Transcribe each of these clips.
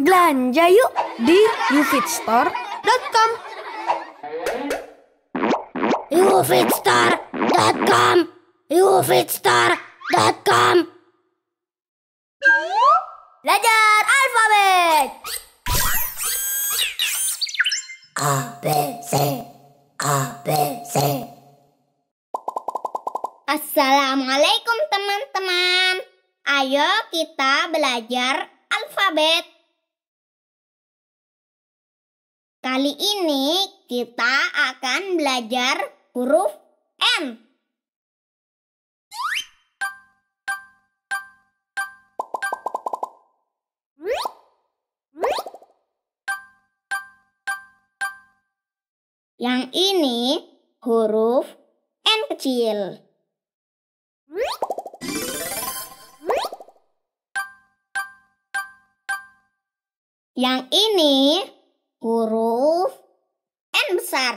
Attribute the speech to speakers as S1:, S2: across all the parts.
S1: Belanja yuk di ufitstore.com ufitstore.com ufitstore.com Belajar alfabet A, B, C A, B, C Assalamualaikum teman-teman Ayo kita belajar alfabet Kali ini kita akan belajar huruf M. Yang ini huruf N kecil. Yang ini huruf N besar.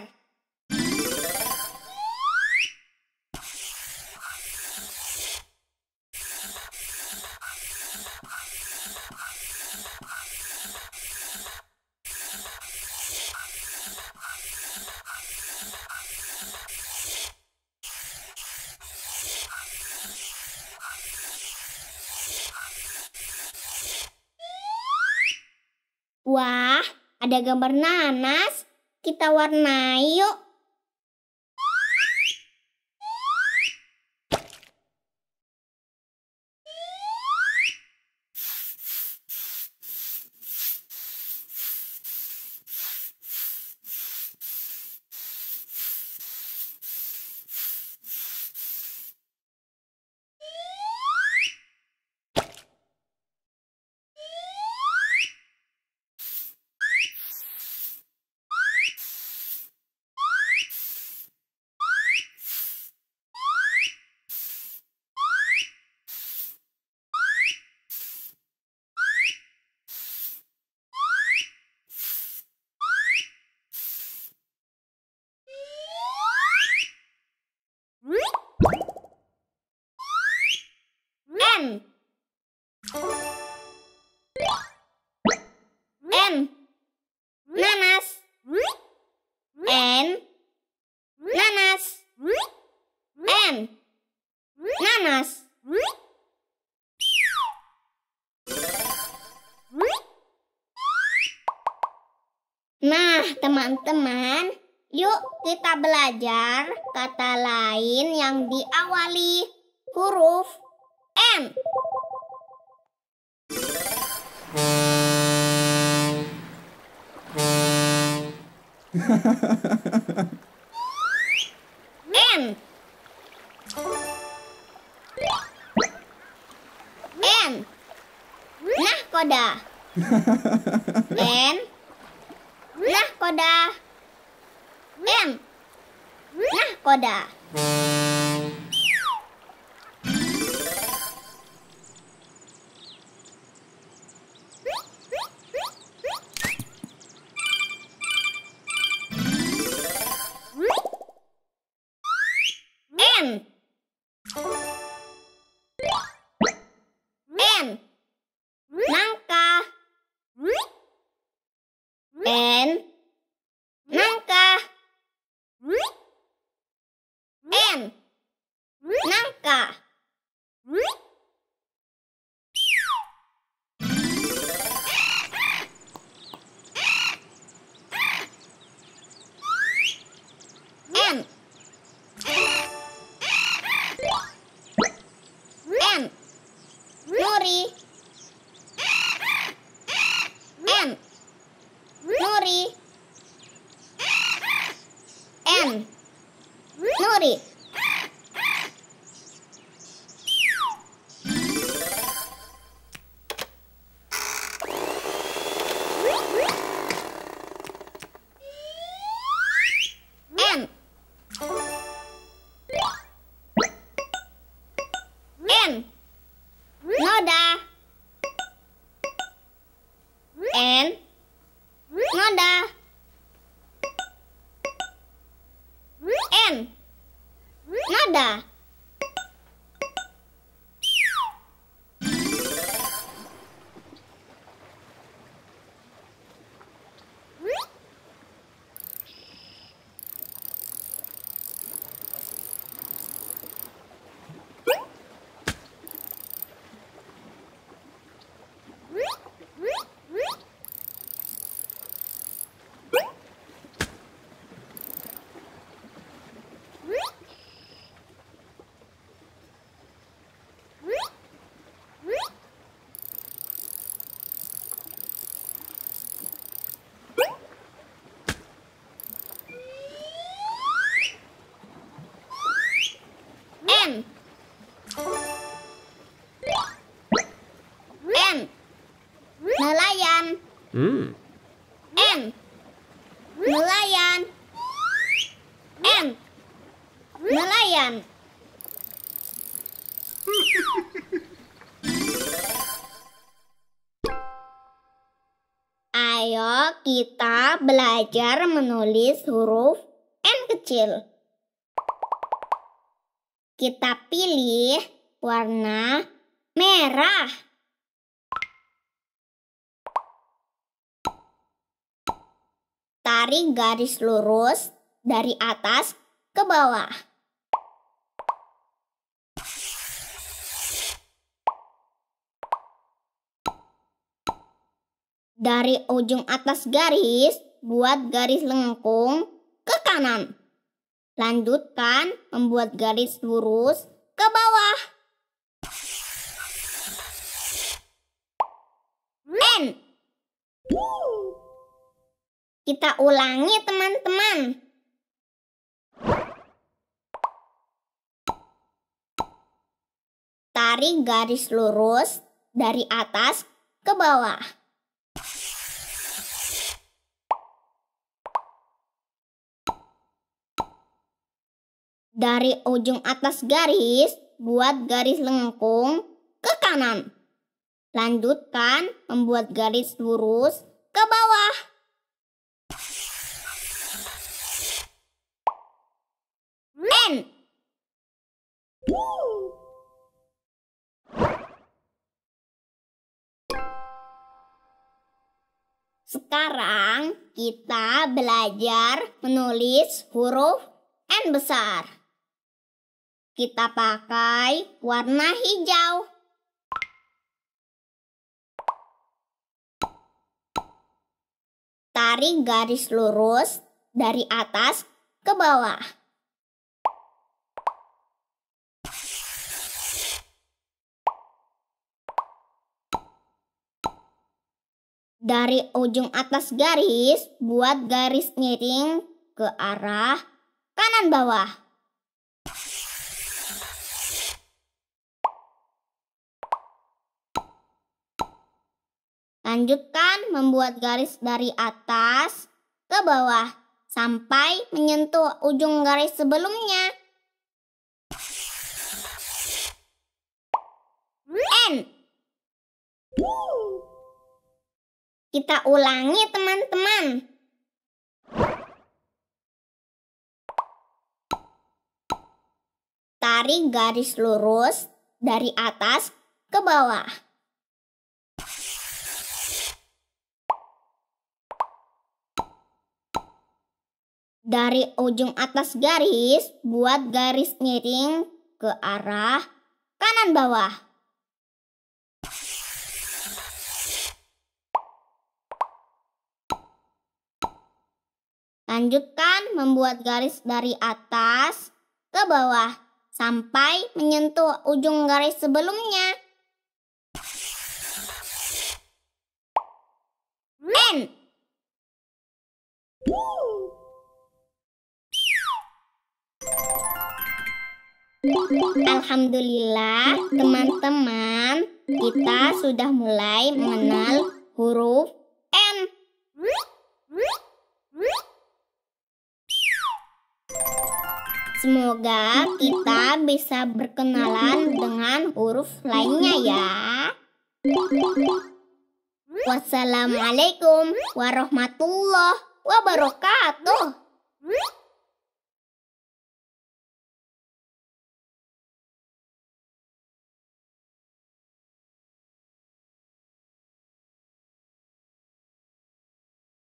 S1: Ada gambar nanas, kita warnai yuk. teman-teman, yuk kita belajar kata lain yang diawali huruf M. N N Nah koda N Nah koda. M. Nah koda. N N nelayan hmm. N nelayan N nelayan Ayo kita belajar menulis huruf N kecil. Kita pilih warna merah. Tarik garis lurus dari atas ke bawah. Dari ujung atas garis, buat garis lengkung ke kanan. Lanjutkan membuat garis lurus ke bawah. N. Kita ulangi teman-teman. Tarik garis lurus dari atas ke bawah. dari ujung atas garis buat garis lengkung ke kanan. Lanjutkan membuat garis lurus ke bawah. N. Sekarang kita belajar menulis huruf N besar. Kita pakai warna hijau. Tarik garis lurus dari atas ke bawah. Dari ujung atas garis, buat garis miring ke arah kanan bawah. Lanjutkan membuat garis dari atas ke bawah sampai menyentuh ujung garis sebelumnya. N. Kita ulangi teman-teman. Tarik garis lurus dari atas ke bawah. dari ujung atas garis buat garis miring ke arah kanan bawah. Lanjutkan membuat garis dari atas ke bawah sampai menyentuh ujung garis sebelumnya. N. Woo! Alhamdulillah, teman-teman, kita sudah mulai mengenal huruf N. Semoga kita bisa berkenalan dengan huruf lainnya ya. Wassalamualaikum warahmatullahi wabarakatuh.